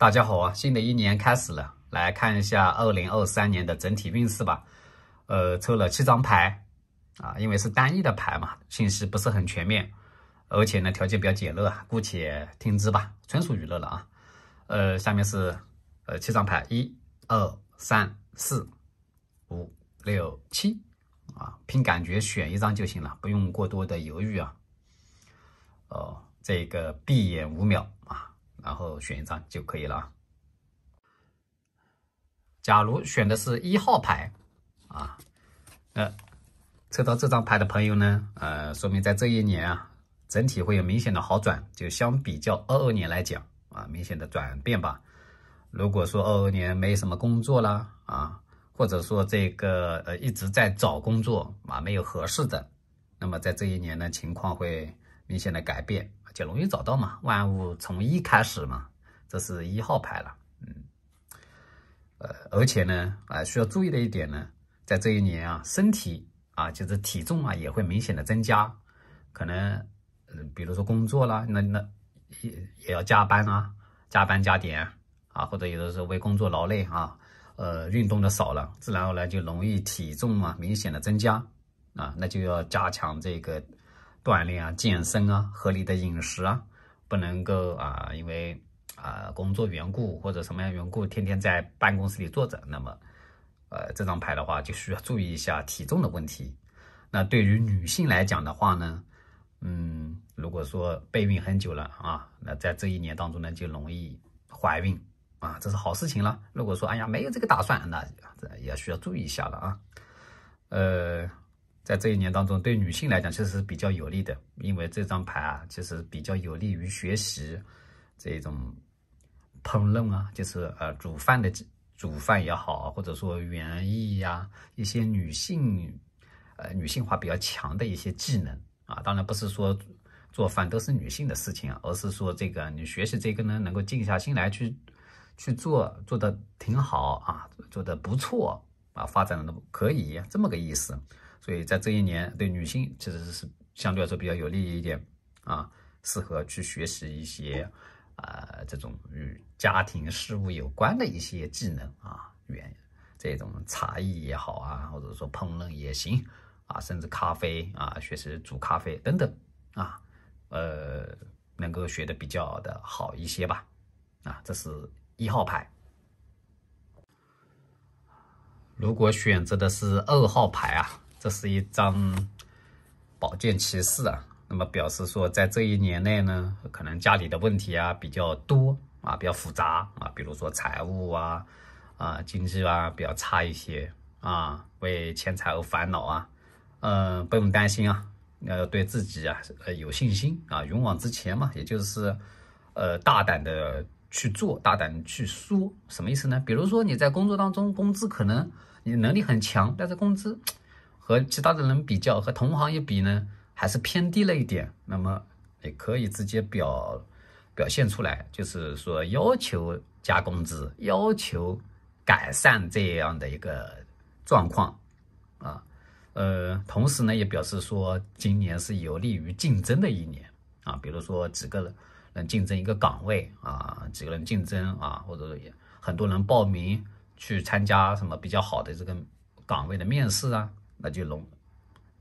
大家好啊，新的一年开始了，来看一下二零二三年的整体运势吧。呃，抽了七张牌啊，因为是单一的牌嘛，信息不是很全面，而且呢条件比较简陋啊，姑且听之吧，纯属娱乐了啊。呃，下面是呃七张牌，一、二、三、四、五、六、七啊，凭感觉选一张就行了，不用过多的犹豫啊。哦，这个闭眼五秒。然后选一张就可以了啊。假如选的是一号牌啊，呃，抽到这张牌的朋友呢，呃，说明在这一年啊，整体会有明显的好转，就相比较二二年来讲啊，明显的转变吧。如果说二二年没什么工作啦啊，或者说这个呃一直在找工作啊，没有合适的，那么在这一年呢，情况会明显的改变。就容易找到嘛，万物从一开始嘛，这是一号牌了，嗯，呃，而且呢，啊，需要注意的一点呢，在这一年啊，身体啊，就是体重啊，也会明显的增加，可能，嗯、比如说工作啦，那那也也要加班啊，加班加点啊，或者有的时候为工作劳累啊，呃，运动的少了，自然而然就容易体重啊明显的增加啊，那就要加强这个。锻炼啊，健身啊，合理的饮食啊，不能够啊，因为啊工作缘故或者什么样缘故，天天在办公室里坐着，那么呃这张牌的话就需要注意一下体重的问题。那对于女性来讲的话呢，嗯，如果说备孕很久了啊，那在这一年当中呢就容易怀孕啊，这是好事情了。如果说哎呀没有这个打算，那也需要注意一下了啊，呃。在这一年当中，对女性来讲其实是比较有利的，因为这张牌啊，其实比较有利于学习这种烹饪啊，就是呃煮饭的煮饭也好，或者说园艺呀，一些女性呃女性化比较强的一些技能啊，当然不是说做饭都是女性的事情，而是说这个你学习这个呢，能够静下心来去去做，做的挺好啊，做的不错啊，发展的可以，这么个意思。所以在这一年，对女性其实是相对来说比较有利一点啊，适合去学习一些啊这种与家庭事务有关的一些技能啊，原这种茶艺也好啊，或者说烹饪也行啊，甚至咖啡啊，学习煮咖啡等等啊，呃，能够学的比较的好一些吧啊，这是一号牌。如果选择的是二号牌啊。这是一张宝剑骑士啊，那么表示说，在这一年内呢，可能家里的问题啊比较多啊，比较复杂啊，比如说财务啊啊经济啊比较差一些啊，为钱财而烦恼啊，嗯，不用担心啊，要对自己啊呃有信心啊，勇往直前嘛，也就是呃大胆的去做，大胆去说，什么意思呢？比如说你在工作当中，工资可能你能力很强，但是工资。和其他的人比较，和同行一比呢，还是偏低了一点。那么也可以直接表表现出来，就是说要求加工资，要求改善这样的一个状况啊。呃，同时呢，也表示说今年是有利于竞争的一年啊。比如说几个人能竞争一个岗位啊，几个人竞争啊，或者也很多人报名去参加什么比较好的这个岗位的面试啊。那就容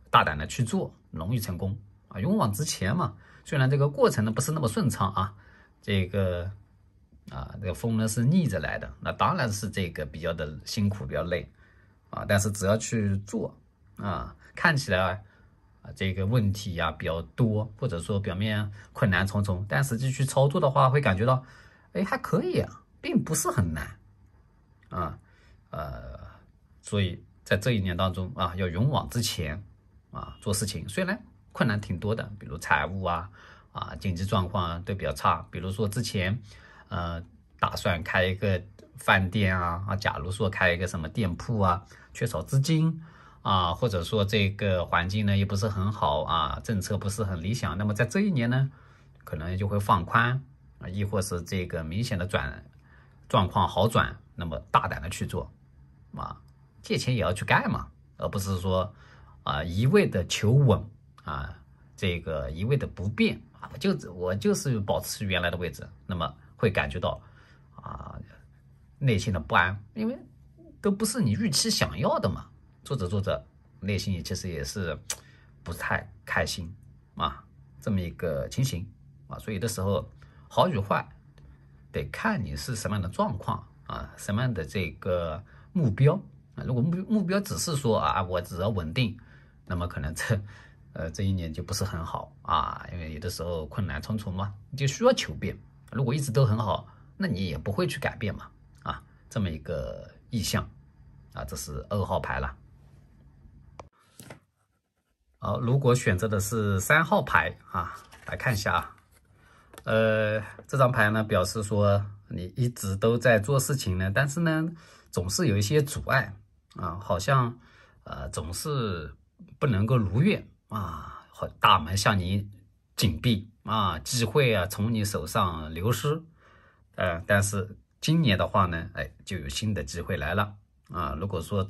大胆的去做，容易成功啊！勇往直前嘛。虽然这个过程呢不是那么顺畅啊，这个啊，这个风呢是逆着来的，那当然是这个比较的辛苦，比较累啊。但是只要去做啊，看起来啊这个问题呀比较多，或者说表面困难重重，但实际去操作的话，会感觉到哎还可以，啊，并不是很难啊。呃，所以。在这一年当中啊，要勇往直前啊，做事情虽然困难挺多的，比如财务啊、啊经济状况啊都比较差，比如说之前呃打算开一个饭店啊啊，假如说开一个什么店铺啊，缺少资金啊，或者说这个环境呢也不是很好啊，政策不是很理想，那么在这一年呢，可能就会放宽啊，亦或是这个明显的转状况好转，那么大胆的去做啊。借钱也要去干嘛，而不是说啊一味的求稳啊，这个一味的不变啊，我就我就是保持原来的位置，那么会感觉到啊内心的不安，因为都不是你预期想要的嘛。做着做着，内心也其实也是 不太开心啊，这么一个情形啊，所以有的时候好与坏得看你是什么样的状况啊，什么样的这个目标。如果目目标只是说啊，我只要稳定，那么可能这呃这一年就不是很好啊，因为有的时候困难重重嘛，就需要求变。如果一直都很好，那你也不会去改变嘛啊，这么一个意向啊，这是二号牌了。好，如果选择的是三号牌啊，来看一下啊，呃，这张牌呢表示说你一直都在做事情呢，但是呢总是有一些阻碍。啊，好像，呃，总是不能够如愿啊，大门向你紧闭啊，机会啊从你手上流失，呃，但是今年的话呢，哎，就有新的机会来了啊。如果说，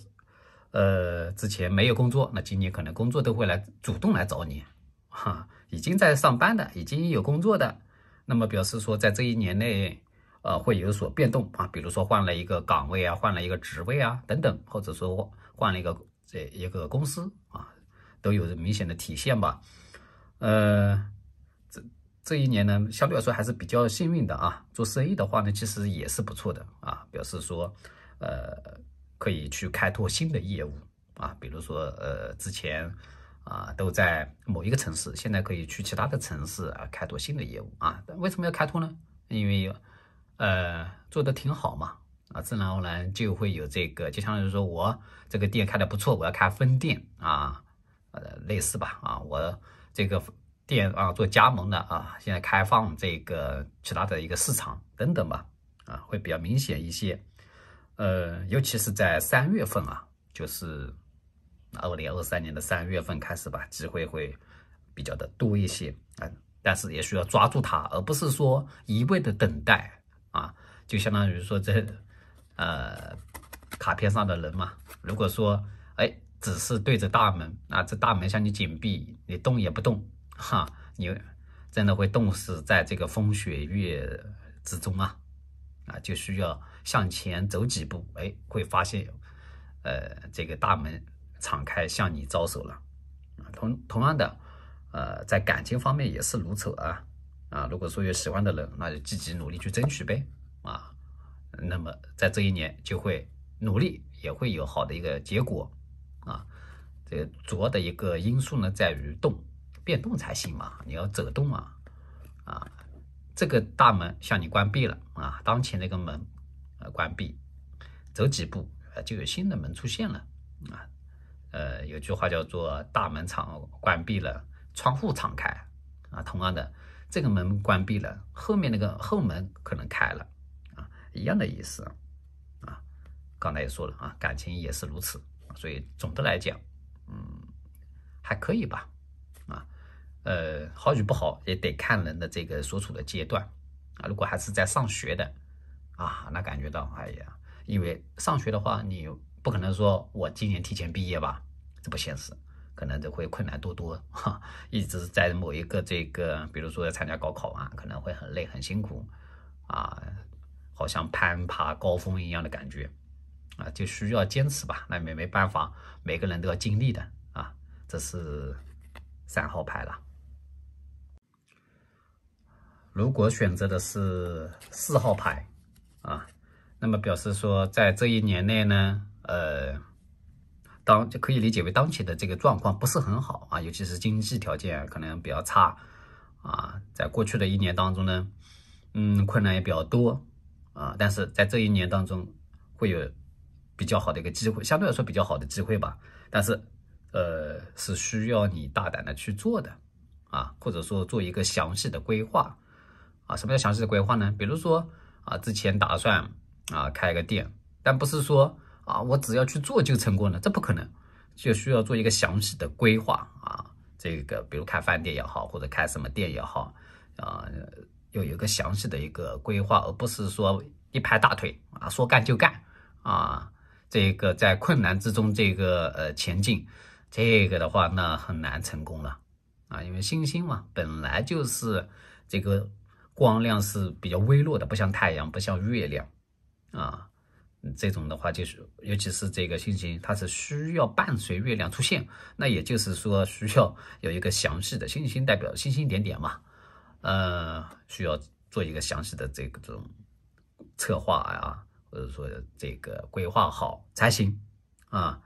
呃，之前没有工作，那今年可能工作都会来主动来找你，哈，已经在上班的，已经有工作的，那么表示说在这一年内。呃，会有所变动啊，比如说换了一个岗位啊，换了一个职位啊，等等，或者说换了一个这一个公司啊，都有明显的体现吧。呃，这这一年呢，相对来说还是比较幸运的啊。做生意的话呢，其实也是不错的啊，表示说，呃，可以去开拓新的业务啊，比如说呃，之前啊都在某一个城市，现在可以去其他的城市啊开拓新的业务啊。为什么要开拓呢？因为。呃，做的挺好嘛，啊，自然而然就会有这个，就相当于说我这个店开的不错，我要开分店啊，呃，类似吧，啊，我这个店啊做加盟的啊，现在开放这个其他的一个市场等等吧，啊，会比较明显一些，呃，尤其是在三月份啊，就是二零二三年的三月份开始吧，机会会比较的多一些，啊，但是也需要抓住它，而不是说一味的等待。啊，就相当于说这，呃，卡片上的人嘛。如果说，哎，只是对着大门，那这大门向你紧闭，你动也不动，哈，你真的会冻死在这个风雪月之中啊！啊，就需要向前走几步，哎，会发现，呃，这个大门敞开向你招手了。同同样的，呃，在感情方面也是如此啊。啊，如果说有喜欢的人，那就积极努力去争取呗。啊，那么在这一年就会努力，也会有好的一个结果。啊，这主要的一个因素呢，在于动，变动才行嘛。你要走动啊，啊，这个大门向你关闭了啊，当前那个门呃关闭，走几步呃就有新的门出现了啊。呃，有句话叫做“大门敞关闭了，窗户敞开”。啊，同样的。这个门关闭了，后面那个后门可能开了，啊，一样的意思，啊，刚才也说了啊，感情也是如此所以总的来讲，嗯，还可以吧，啊，呃，好与不好也得看人的这个所处的阶段，啊，如果还是在上学的，啊，那感觉到，哎呀，因为上学的话，你不可能说我今年提前毕业吧，这不现实。可能就会困难多多，哈，一直在某一个这个，比如说参加高考啊，可能会很累很辛苦，啊，好像攀爬高峰一样的感觉，啊，就需要坚持吧。那没没办法，每个人都要尽力的啊，这是三号牌了。如果选择的是四号牌，啊，那么表示说在这一年内呢，呃。当就可以理解为当前的这个状况不是很好啊，尤其是经济条件可能比较差啊。在过去的一年当中呢，嗯，困难也比较多啊。但是在这一年当中会有比较好的一个机会，相对来说比较好的机会吧。但是呃，是需要你大胆的去做的啊，或者说做一个详细的规划啊。什么叫详细的规划呢？比如说啊，之前打算啊开个店，但不是说。啊，我只要去做就成功了？这不可能，就需要做一个详细的规划啊。这个，比如开饭店也好，或者开什么店也好，啊，要有一个详细的一个规划，而不是说一拍大腿啊，说干就干啊。这个在困难之中，这个呃前进，这个的话那很难成功了啊，因为星星嘛，本来就是这个光亮是比较微弱的，不像太阳，不像月亮啊。这种的话，就是尤其是这个星星，它是需要伴随月亮出现，那也就是说需要有一个详细的星星代表星星点点嘛，呃，需要做一个详细的这个这种策划呀，或者说这个规划好才行啊。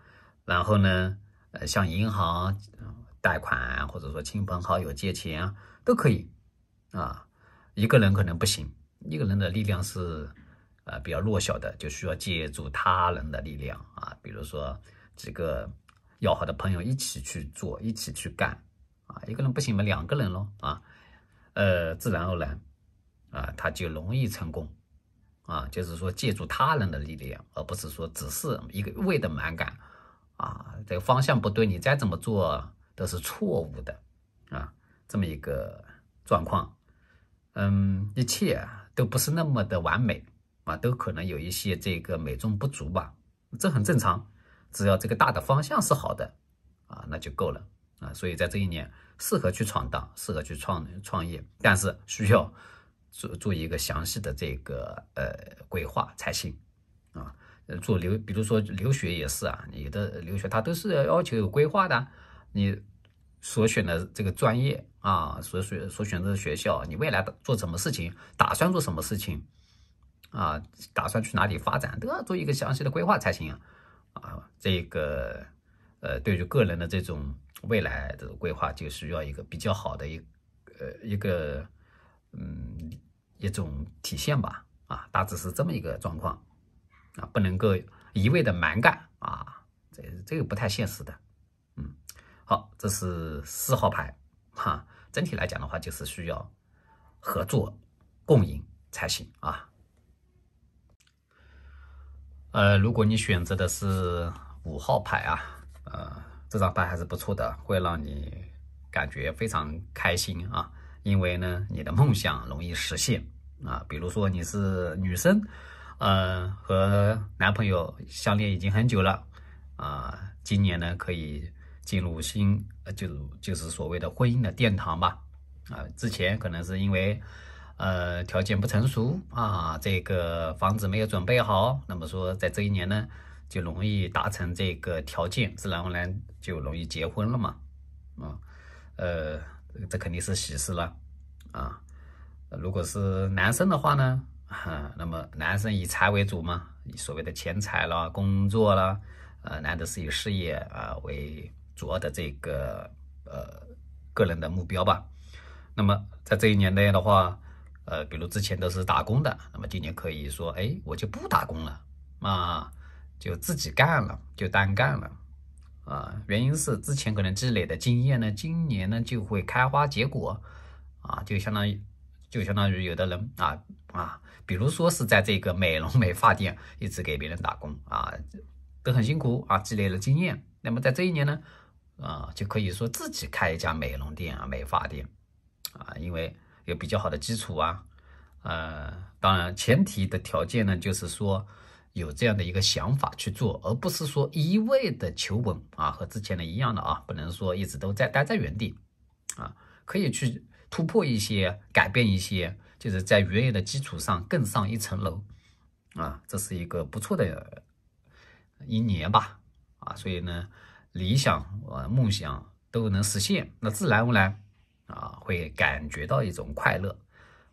然后呢，呃，向银行贷款，或者说亲朋好友借钱啊，都可以啊。一个人可能不行，一个人的力量是。啊比较弱小的就需要借助他人的力量啊，比如说几个要好的朋友一起去做，一起去干啊，一个人不行嘛，两个人咯啊，呃，自然而然啊，他就容易成功啊，就是说借助他人的力量，而不是说只是一个为的蛮干啊，这个方向不对，你再怎么做都是错误的啊，这么一个状况，嗯，一切都不是那么的完美。啊，都可能有一些这个美中不足吧，这很正常，只要这个大的方向是好的，啊，那就够了啊。所以在这一年适合去闯荡，适合去创创业，但是需要做做一个详细的这个呃规划才行啊。做留，比如说留学也是啊，你的留学它都是要求有规划的，你所选的这个专业啊，所选所选择的学校，你未来做什么事情，打算做什么事情。啊，打算去哪里发展都要做一个详细的规划才行啊！啊，这个呃，对于个人的这种未来这种规划，就需要一个比较好的一呃一个嗯一种体现吧。啊，大致是这么一个状况啊，不能够一味的蛮干啊，这这个不太现实的。嗯，好，这是四号牌哈，整体来讲的话就是需要合作共赢才行啊。呃，如果你选择的是五号牌啊，呃，这张牌还是不错的，会让你感觉非常开心啊，因为呢，你的梦想容易实现啊。比如说你是女生，呃，和男朋友相恋已经很久了啊，今年呢可以进入新，就就是所谓的婚姻的殿堂吧啊。之前可能是因为。呃，条件不成熟啊，这个房子没有准备好，那么说在这一年呢，就容易达成这个条件，自然而然就容易结婚了嘛，啊，呃，这肯定是喜事了啊。如果是男生的话呢，哈，那么男生以财为主嘛，以所谓的钱财啦、工作啦，呃，男的是以事业啊为主要的这个呃个人的目标吧。那么在这一年内的话，呃，比如之前都是打工的，那么今年可以说，哎，我就不打工了，啊，就自己干了，就单干了。啊，原因是之前可能积累的经验呢，今年呢就会开花结果，啊，就相当于，就相当于有的人啊啊，比如说是在这个美容美发店一直给别人打工啊，都很辛苦啊，积累了经验，那么在这一年呢，啊，就可以说自己开一家美容店啊，美发店，啊，因为。有比较好的基础啊，呃，当然前提的条件呢，就是说有这样的一个想法去做，而不是说一味的求稳啊。和之前的一样的啊，不能说一直都在待在原地啊，可以去突破一些，改变一些，就是在原有的基础上更上一层楼啊。这是一个不错的一年吧啊，所以呢，理想啊梦想都能实现，那自然而然。啊，会感觉到一种快乐，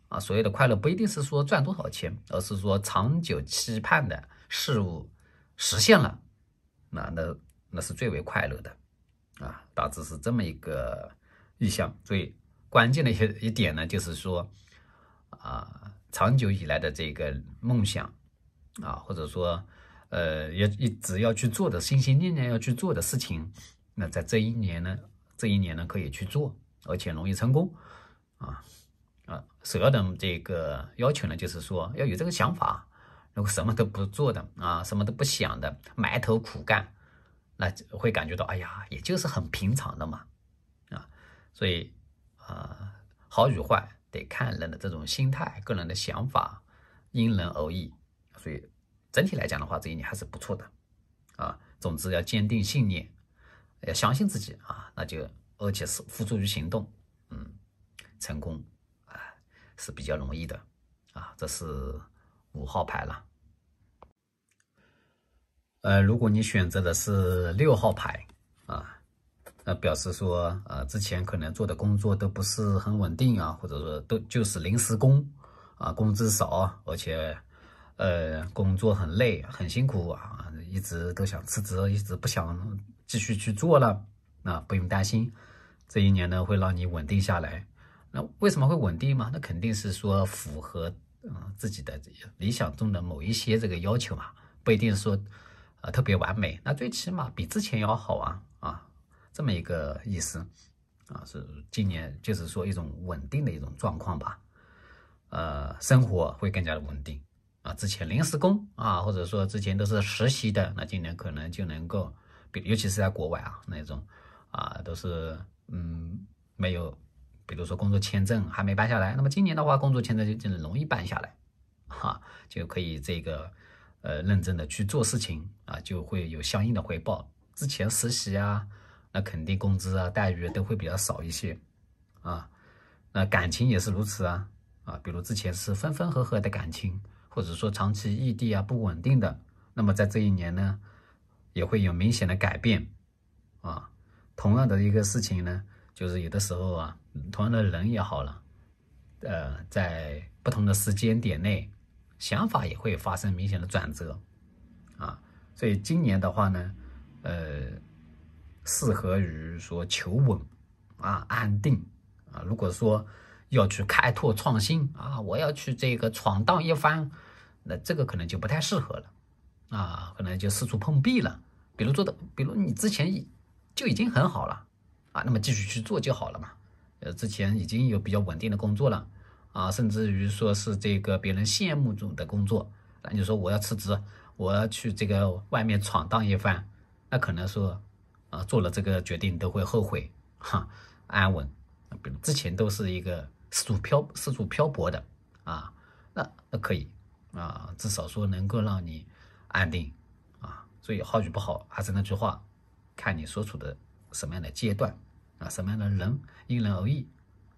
啊，所谓的快乐不一定是说赚多少钱，而是说长久期盼的事物实现了，那那那是最为快乐的，啊，大致是这么一个意向。所以关键的一些一点呢，就是说，啊，长久以来的这个梦想，啊，或者说，呃，也一直要去做的心心念念要去做的事情，那在这一年呢，这一年呢可以去做。而且容易成功，啊啊！首要的这个要求呢，就是说要有这个想法。如果什么都不做的啊，什么都不想的，埋头苦干，那会感觉到哎呀，也就是很平常的嘛，啊。所以啊，好与坏得看人的这种心态、个人的想法，因人而异。所以整体来讲的话，这一年还是不错的，啊。总之要坚定信念，要相信自己啊，那就。而且是付诸于行动，嗯，成功啊是比较容易的啊，这是五号牌了。呃，如果你选择的是六号牌啊，那表示说呃之前可能做的工作都不是很稳定啊，或者说都就是临时工啊，工资少，而且呃工作很累很辛苦啊，一直都想辞职，一直不想继续去做了。那不用担心。这一年呢，会让你稳定下来。那为什么会稳定嘛？那肯定是说符合啊自己的理想中的某一些这个要求嘛，不一定说呃特别完美。那最起码比之前要好啊啊，这么一个意思啊，是今年就是说一种稳定的一种状况吧。呃，生活会更加的稳定啊。之前临时工啊，或者说之前都是实习的，那今年可能就能够，比尤其是在国外啊那种啊都是。嗯，没有，比如说工作签证还没办下来，那么今年的话，工作签证就就容易办下来，哈，就可以这个呃认真的去做事情啊，就会有相应的回报。之前实习啊，那肯定工资啊待遇都会比较少一些啊，那感情也是如此啊啊，比如之前是分分合合的感情，或者说长期异地啊不稳定的，那么在这一年呢，也会有明显的改变啊。同样的一个事情呢，就是有的时候啊，同样的人也好了，呃，在不同的时间点内，想法也会发生明显的转折，啊，所以今年的话呢，呃，适合于说求稳啊，安定啊，如果说要去开拓创新啊，我要去这个闯荡一番，那这个可能就不太适合了，啊，可能就四处碰壁了。比如做的，比如你之前就已经很好了啊，那么继续去做就好了嘛。呃，之前已经有比较稳定的工作了啊，甚至于说是这个别人羡慕中的工作，那你说我要辞职，我要去这个外面闯荡一番，那可能说啊，做了这个决定都会后悔哈。安稳，比如之前都是一个四处漂四处漂泊的啊，那那可以啊，至少说能够让你安定啊。所以好与不好，还是那句话。看你所处的什么样的阶段啊，什么样的人，因人而异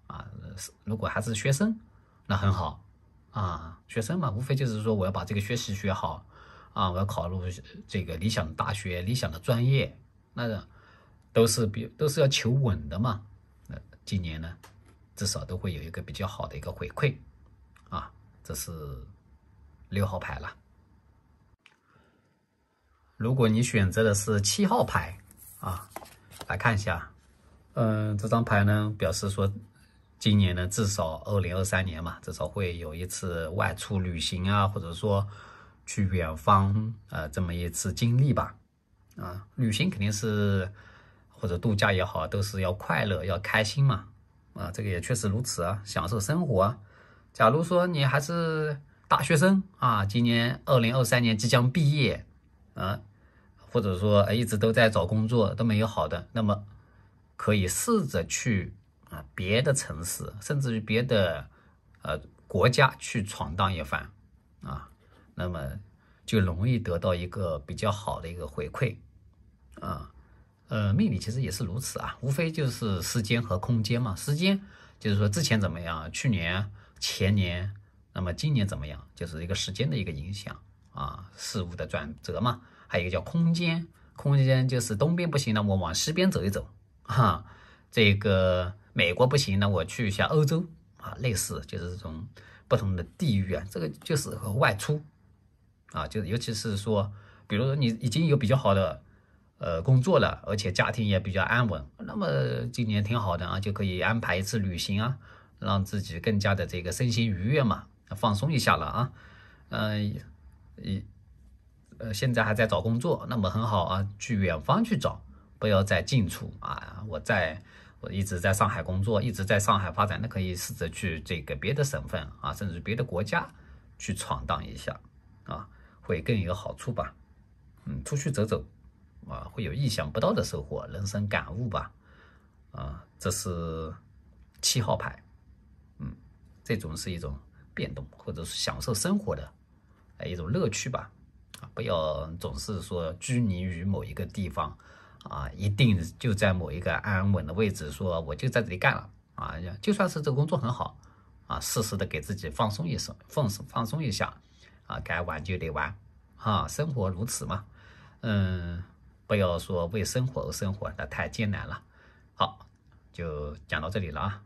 啊。是如果还是学生，那很好啊。学生嘛，无非就是说我要把这个学习学好啊，我要考入这个理想的大学、理想的专业，那都是比都是要求稳的嘛。那今年呢，至少都会有一个比较好的一个回馈啊。这是六号牌了。如果你选择的是七号牌。啊，来看一下，嗯，这张牌呢，表示说，今年呢，至少二零二三年嘛，至少会有一次外出旅行啊，或者说去远方，呃，这么一次经历吧。啊，旅行肯定是或者度假也好，都是要快乐要开心嘛。啊，这个也确实如此啊，享受生活。假如说你还是大学生啊，今年二零二三年即将毕业，啊。或者说，一直都在找工作都没有好的，那么可以试着去啊别的城市，甚至于别的呃国家去闯荡一番啊，那么就容易得到一个比较好的一个回馈啊。呃，命理其实也是如此啊，无非就是时间和空间嘛。时间就是说之前怎么样，去年、前年，那么今年怎么样，就是一个时间的一个影响啊，事物的转折嘛。还有叫空间，空间就是东边不行，那我往西边走一走，哈，这个美国不行，那我去一下欧洲，啊，类似就是这种不同的地域啊，这个就是和外出啊，就尤其是说，比如说你已经有比较好的呃工作了，而且家庭也比较安稳，那么今年挺好的啊，就可以安排一次旅行啊，让自己更加的这个身心愉悦嘛，放松一下了啊，嗯，一。呃，现在还在找工作，那么很好啊，去远方去找，不要在近处啊。我在我一直在上海工作，一直在上海发展，那可以试着去这个别的省份啊，甚至别的国家去闯荡一下啊，会更有好处吧？嗯，出去走走啊，会有意想不到的收获，人生感悟吧？啊，这是七号牌，嗯，这种是一种变动，或者是享受生活的一种乐趣吧。不要总是说拘泥于某一个地方，啊，一定就在某一个安稳的位置，说我就在这里干了，啊，就算是这工作很好，啊，适时的给自己放松一松，放松放松一下，啊，该玩就得玩，啊，生活如此嘛，嗯，不要说为生活而生活，那太艰难了。好，就讲到这里了啊。